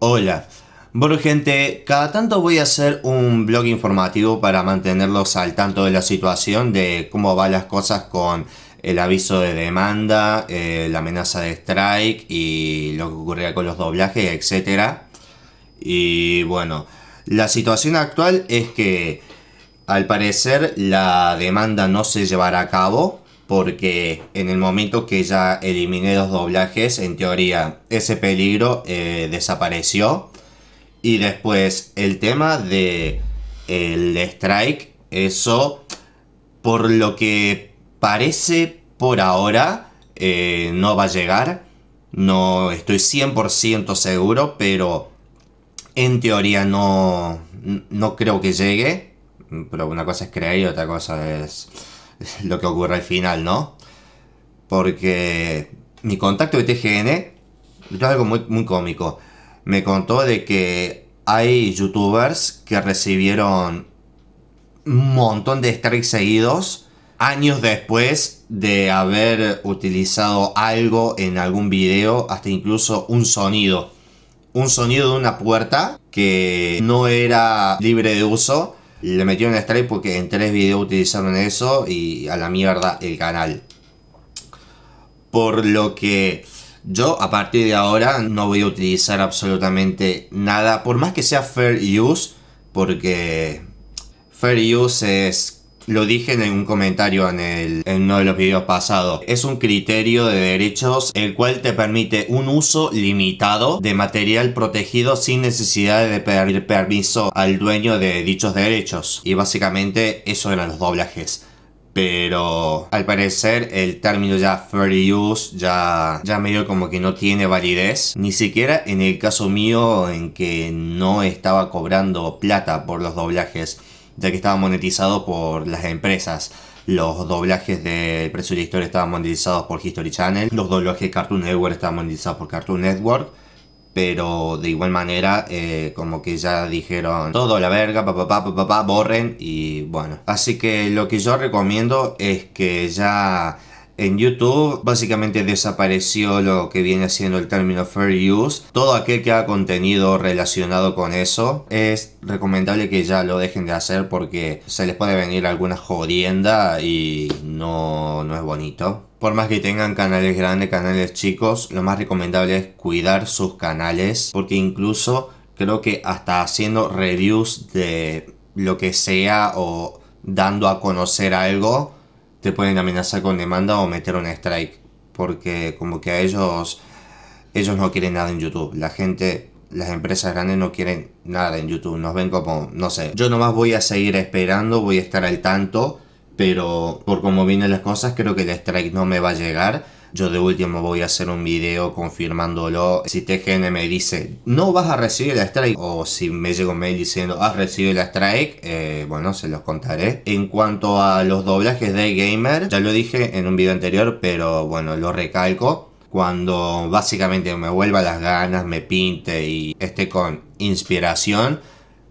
Hola. Bueno gente, cada tanto voy a hacer un blog informativo para mantenerlos al tanto de la situación, de cómo van las cosas con el aviso de demanda, eh, la amenaza de strike y lo que ocurría con los doblajes, etc. Y bueno, la situación actual es que al parecer la demanda no se llevará a cabo porque en el momento que ya eliminé los doblajes, en teoría ese peligro eh, desapareció. Y después el tema de el strike, eso por lo que parece por ahora eh, no va a llegar. No estoy 100% seguro, pero en teoría no, no creo que llegue. Pero una cosa es creer y otra cosa es lo que ocurre al final, ¿no? Porque mi contacto de TGN, es algo muy, muy cómico, me contó de que hay youtubers que recibieron un montón de strikes seguidos años después de haber utilizado algo en algún video, hasta incluso un sonido. Un sonido de una puerta que no era libre de uso le metieron strike porque en tres videos utilizaron eso y a la mierda el canal. Por lo que yo a partir de ahora no voy a utilizar absolutamente nada, por más que sea fair use, porque fair use es lo dije en un comentario en, el, uno de los videos pasados. Es un criterio de derechos el cual te permite un uso limitado de material protegido sin necesidad de pedir permiso al dueño de dichos derechos. Y básicamente eso eran los doblajes pero al parecer el término ya fair use ya, ya medio como que no tiene validez. Ni siquiera en el caso mío en que no estaba cobrando plata por los doblajes ya que estaba monetizado por las empresas. Los doblajes de Precio de estaban monetizados por History Channel, los doblajes de Cartoon Network estaban monetizados por Cartoon Network, pero de igual manera, eh, como que ya dijeron todo la verga, papá, papá, papá, pa, borren y bueno. Así que lo que yo recomiendo es que ya en YouTube básicamente desapareció lo que viene siendo el término fair use. Todo aquel que haga contenido relacionado con eso es recomendable que ya lo dejen de hacer porque se les puede venir alguna jodienda y no, no es bonito. Por más que tengan canales grandes, canales chicos, lo más recomendable es cuidar sus canales porque incluso creo que hasta haciendo reviews de lo que sea o dando a conocer algo te pueden amenazar con demanda o meter un strike. Porque como que a ellos, ellos no quieren nada en YouTube. La gente, las empresas grandes no quieren nada en YouTube. Nos ven como, no sé. Yo nomás voy a seguir esperando, voy a estar al tanto. Pero por como vienen las cosas, creo que el strike no me va a llegar yo de último voy a hacer un video confirmándolo. Si TGN me dice, no vas a recibir la strike, o si me llega un mail diciendo, has recibido la strike, eh, bueno, se los contaré. En cuanto a los doblajes de Gamer, ya lo dije en un video anterior, pero bueno, lo recalco. Cuando básicamente me vuelva las ganas, me pinte y esté con inspiración,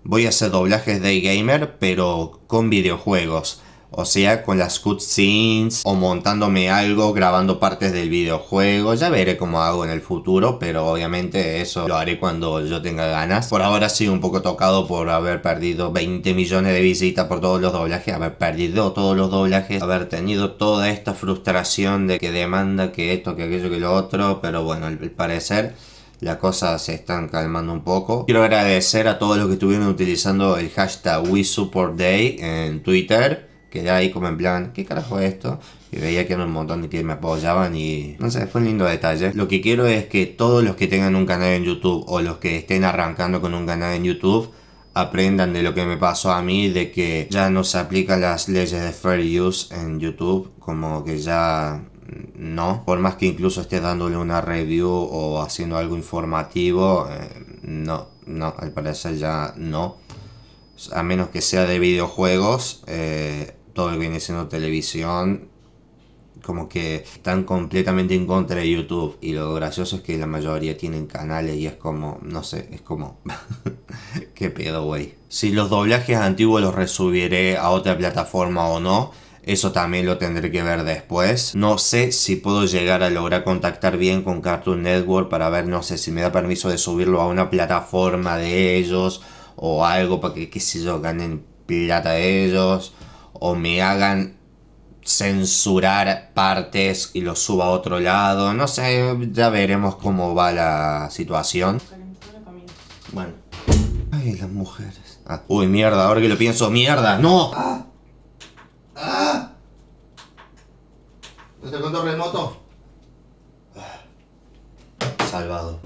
voy a hacer doblajes de Gamer, pero con videojuegos. O sea, con las cutscenes o montándome algo, grabando partes del videojuego. Ya veré cómo hago en el futuro, pero obviamente eso lo haré cuando yo tenga ganas. Por ahora sí, un poco tocado por haber perdido 20 millones de visitas por todos los doblajes, haber perdido todos los doblajes, haber tenido toda esta frustración de que demanda que esto, que aquello, que lo otro. Pero bueno, al parecer las cosas se están calmando un poco. Quiero agradecer a todos los que estuvieron utilizando el hashtag WeSupportDay en Twitter quedé ahí como en plan, ¿qué carajo es esto? Y veía que era un montón de que me apoyaban y no sé, fue un lindo detalle. Lo que quiero es que todos los que tengan un canal en YouTube o los que estén arrancando con un canal en YouTube aprendan de lo que me pasó a mí, de que ya no se aplican las leyes de fair use en YouTube, como que ya no, por más que incluso esté dándole una review o haciendo algo informativo, eh, no, no, al parecer ya no. A menos que sea de videojuegos, eh, todo que viene siendo televisión, como que están completamente en contra de YouTube. Y lo gracioso es que la mayoría tienen canales y es como, no sé, es como, qué pedo, güey. Si los doblajes antiguos los resubiré a otra plataforma o no. Eso también lo tendré que ver después. No sé si puedo llegar a lograr contactar bien con Cartoon Network para ver, no sé si me da permiso de subirlo a una plataforma de ellos o algo para que, qué sé yo, ganen plata ellos o me hagan censurar partes y lo suba a otro lado. No sé, ya veremos cómo va la situación. Bueno. Ay, las mujeres. Ah, uy, mierda, ahora que lo pienso, mierda. ¡No! ¡Ah! ah. ¿No remoto?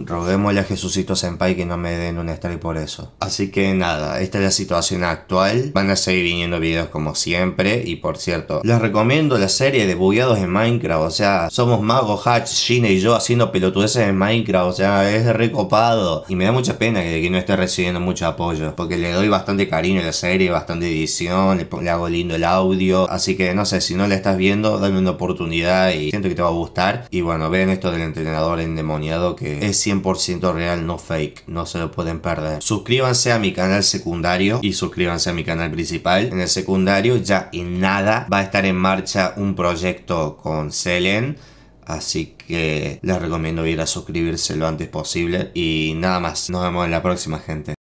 Roguémosle a Jesucito Senpai que no me den un strike por eso. Así que nada, esta es la situación actual. Van a seguir viniendo videos como siempre. Y por cierto, les recomiendo la serie de bugueados en Minecraft. O sea, somos Mago, Hatch, Gina y yo haciendo pelotudeces en Minecraft. O sea, es recopado. Y me da mucha pena que, no esté recibiendo mucho apoyo. Porque le doy bastante cariño a la serie, bastante edición. Le, hago lindo el audio. Así que no sé, si no la estás viendo, dame una oportunidad y siento que te va a gustar. Y bueno, vean esto del entrenador endemoniado que es ciento real, no fake, no se lo pueden perder. Suscríbanse a mi canal secundario y suscríbanse a mi canal principal. En el secundario ya y nada va a estar en marcha un proyecto con Selen. Así que les recomiendo ir a suscribirse lo antes posible. Y nada más, nos vemos en la próxima gente.